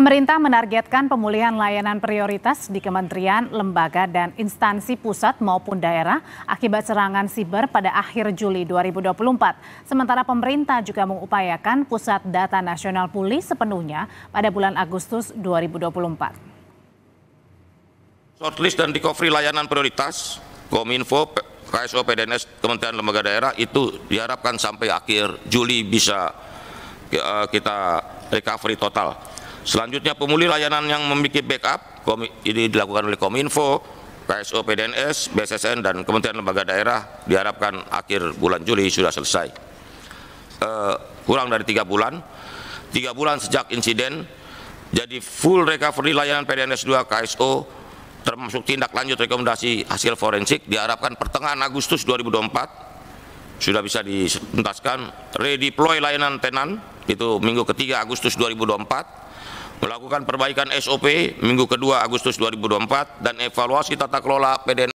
Pemerintah menargetkan pemulihan layanan prioritas di kementerian, lembaga, dan instansi pusat maupun daerah akibat serangan siber pada akhir Juli 2024. Sementara pemerintah juga mengupayakan pusat data nasional pulih sepenuhnya pada bulan Agustus 2024. Shortlist dan recovery layanan prioritas, Kominfo, KSO, PDNS, Kementerian Lembaga Daerah itu diharapkan sampai akhir Juli bisa eh, kita recovery total Selanjutnya pemulih layanan yang memiliki backup ini dilakukan oleh Kominfo, KSO PDNS, BSSN dan Kementerian Lembaga Daerah diharapkan akhir bulan Juli sudah selesai. Uh, kurang dari tiga bulan, tiga bulan sejak insiden, jadi full recovery layanan PDNS 2 KSO termasuk tindak lanjut rekomendasi hasil forensik diharapkan pertengahan Agustus 2024 sudah bisa dituntaskan redeploy layanan tenan itu minggu ketiga Agustus 2024 melakukan perbaikan SOP minggu kedua Agustus 2024 dan evaluasi tata kelola PDN